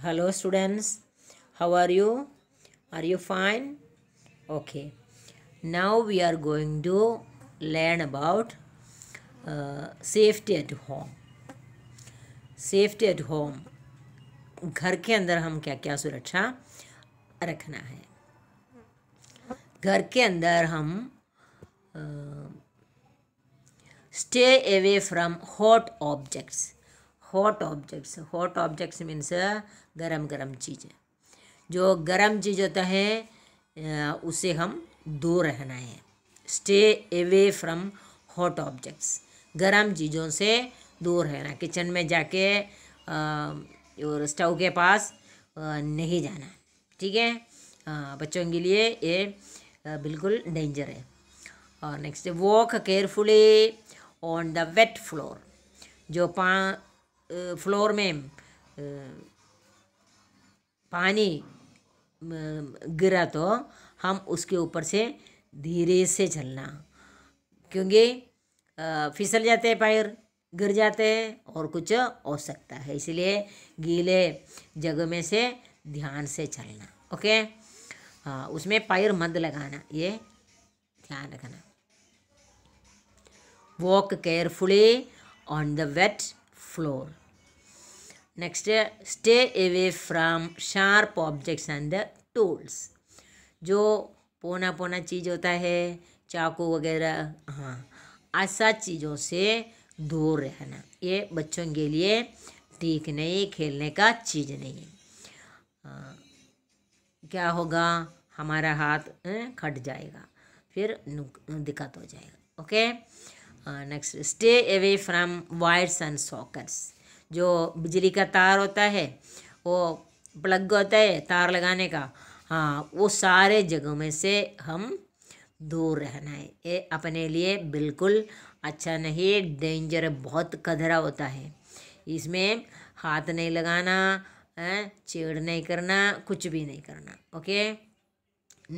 hello students how are you are you fine okay now we are going to learn about uh, safety at home safety at home घर के अंदर हम क्या क्या सुरक्षा रखना है घर के अंदर हम stay away from hot objects hot objects hot objects means गरम गरम चीज़ें जो गरम चीज़ होता है उसे हम दूर रहना है stay away from hot objects गरम चीज़ों से दूर रहना किचन में जाके और स्टव के पास नहीं जाना ठीक है बच्चों के लिए ये बिल्कुल डेंजर है और next walk carefully on the wet floor जो पा फ्लोर में पानी गिरा तो हम उसके ऊपर से धीरे से चलना क्योंकि फिसल जाते हैं पैर गिर जाते हैं और कुछ हो सकता है इसलिए गीले जगह में से ध्यान से चलना ओके हाँ उसमें पैर मंद लगाना ये ध्यान रखना walk carefully on the wet floor stay away away sharp objects and the tools जो पोना पोना चीज होता है चाकू वगैरह हाँ ऐसा चीज़ों से दूर रहना ये बच्चों के लिए ठीक नहीं खेलने का चीज़ नहीं है आ, हाँ, क्या होगा हमारा हाथ हाँ, खट जाएगा फिर दिक्कत हो जाएगा okay next stay away from wires and sockets जो बिजली का तार होता है वो प्लग होता है तार लगाने का हाँ वो सारे जगहों में से हम दूर रहना है ये अपने लिए बिल्कुल अच्छा नहीं है डेंजर बहुत कधरा होता है इसमें हाथ नहीं लगाना है नहीं करना कुछ भी नहीं करना okay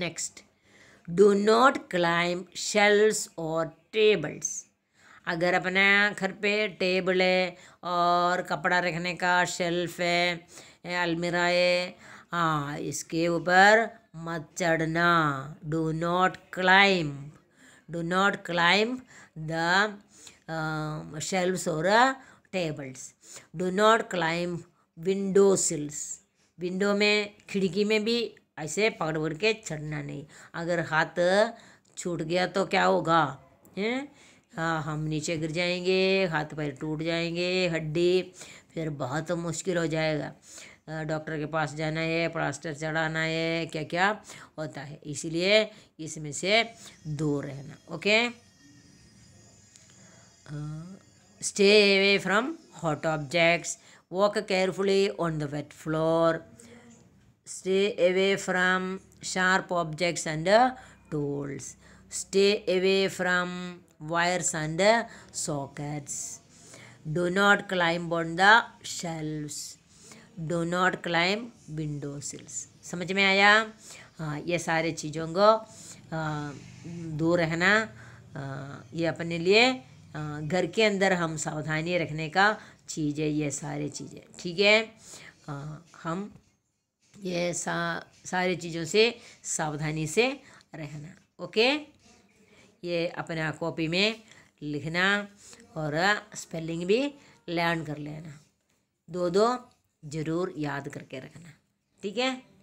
next do not climb shelves और टेबल्स अगर अपने घर पे टेबल है और कपड़ा रखने का शेल्फ है अलमीरा है हाँ इसके ऊपर मत चढ़ना do not climb do not climb the shelves और tables do not climb window sills window में खिड़की में भी ऐसे पकड़ पकड़ के चढ़ना नहीं अगर हाथ छूट गया तो क्या होगा हैं हाँ हम नीचे गिर जाएंगे हाथ पैर टूट जाएंगे हड्डी फिर बहुत मुश्किल हो जाएगा डॉक्टर के पास जाना है प्लास्टर चढ़ाना है क्या क्या होता है इसलिए इसमें से दूर रहना okay stay away from hot objects walk carefully on the wet floor stay away from sharp objects and tools stay away from wires and uh, sockets. Do not climb on the shelves. Do not climb window sills. समझ में आया हाँ ये सारे चीज़ों को दूर रहना ये अपने लिए घर के अंदर हम सावधानी रखने का चीज़ है ये सारे चीज़ें ठीक है हम ये सा सारी चीज़ों से सावधानी से रहना ओके ये अपना कॉपी में लिखना और स्पेलिंग भी लर्न कर लेना दो दो ज़रूर याद करके रखना ठीक है